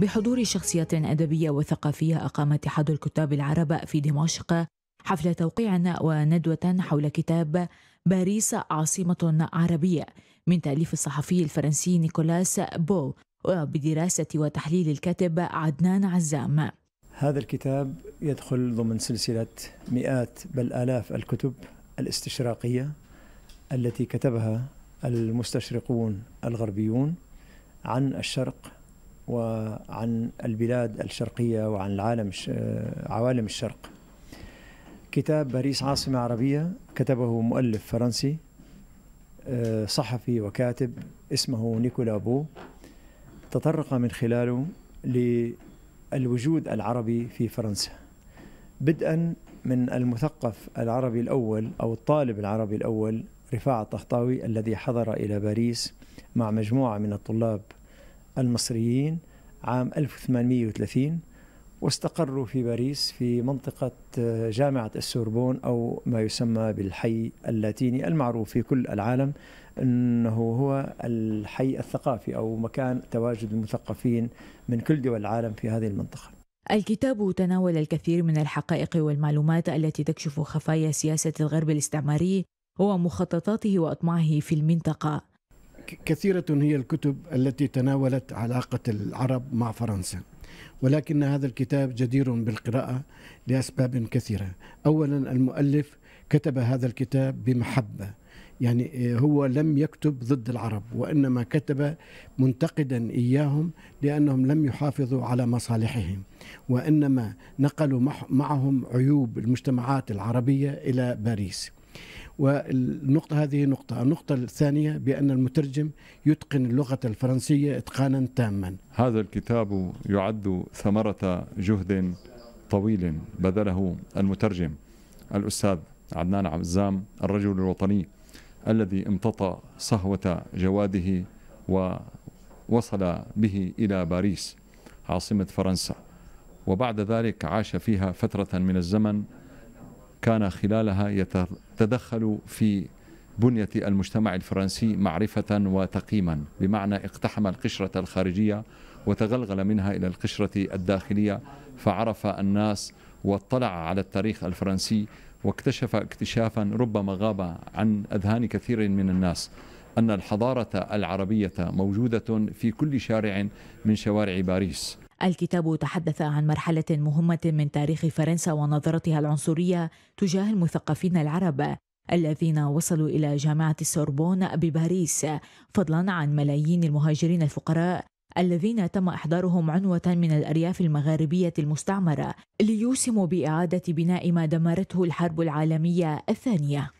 بحضور شخصيات أدبية وثقافية أقام اتحاد الكتاب العرب في دمشق حفل توقيع وندوة حول كتاب باريس عاصمة عربية من تأليف الصحفي الفرنسي نيكولاس بو وبدراسة وتحليل الكاتب عدنان عزام هذا الكتاب يدخل ضمن سلسلة مئات بل آلاف الكتب الاستشراقية التي كتبها المستشرقون الغربيون عن الشرق وعن البلاد الشرقية وعن العالم آه، عوالم الشرق كتاب باريس عاصمة عربية كتبه مؤلف فرنسي آه، صحفي وكاتب اسمه نيكولا بو تطرق من خلاله للوجود العربي في فرنسا بدءا من المثقف العربي الأول أو الطالب العربي الأول رفاعة الطهطاوي الذي حضر إلى باريس مع مجموعة من الطلاب المصريين عام 1830 واستقروا في باريس في منطقة آه، جامعة السوربون أو ما يسمى بالحي اللاتيني المعروف في كل العالم أنه هو الحي الثقافي أو مكان تواجد المثقفين من كل دول العالم في هذه المنطقة الكتاب تناول الكثير من الحقائق والمعلومات التي تكشف خفايا سياسة الغرب الاستعماري ومخططاته وأطماعه في المنطقة كثيرة هي الكتب التي تناولت علاقة العرب مع فرنسا ولكن هذا الكتاب جدير بالقراءة لأسباب كثيرة أولا المؤلف كتب هذا الكتاب بمحبة يعني هو لم يكتب ضد العرب وإنما كتب منتقدا إياهم لأنهم لم يحافظوا على مصالحهم وإنما نقلوا معهم عيوب المجتمعات العربية إلى باريس والنقطة هذه نقطة النقطة الثانية بأن المترجم يتقن اللغة الفرنسية إتقانا تاما هذا الكتاب يعد ثمرة جهد طويل بذله المترجم الأستاذ عدنان عزام الرجل الوطني الذي امتطى صهوة جواده ووصل به إلى باريس عاصمة فرنسا وبعد ذلك عاش فيها فترة من الزمن كان خلالها يتدخل في بنية المجتمع الفرنسي معرفة وتقييما بمعنى اقتحم القشرة الخارجية وتغلغل منها إلى القشرة الداخلية فعرف الناس واطلع على التاريخ الفرنسي واكتشف اكتشافا ربما غاب عن أذهان كثير من الناس أن الحضارة العربية موجودة في كل شارع من شوارع باريس الكتاب تحدث عن مرحلة مهمة من تاريخ فرنسا ونظرتها العنصرية تجاه المثقفين العرب الذين وصلوا إلى جامعة السوربون بباريس فضلا عن ملايين المهاجرين الفقراء الذين تم إحضارهم عنوة من الأرياف المغاربية المستعمرة ليوسموا بإعادة بناء ما دمرته الحرب العالمية الثانية